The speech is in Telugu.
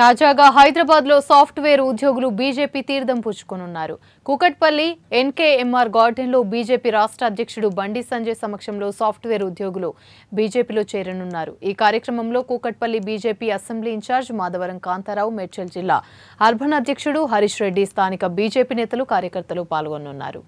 తాజాగా హైదరాబాద్ లో సాఫ్ట్వేర్ ఉద్యోగులు బీజేపీ తీర్థం పుచ్చుకోనున్నారు కుకట్పల్లి ఎన్కేఎంఆర్ గార్డెన్ లో బీజేపీ రాష్ట్ర అధ్యక్షుడు బండి సంజయ్ సమక్షంలో సాఫ్ట్వేర్ ఉద్యోగులు బీజేపీలో చేరనున్నారు ఈ కార్యక్రమంలో Kukatpally BJP assembly incharge Madhavaram Kantharao Medchal జిల్లా అర్బన్ అధ్యక్షుడు హరీష్ రెడ్డి స్థానిక బీజేపీ నేతలు కార్యకర్తలు పాల్గొనున్నారు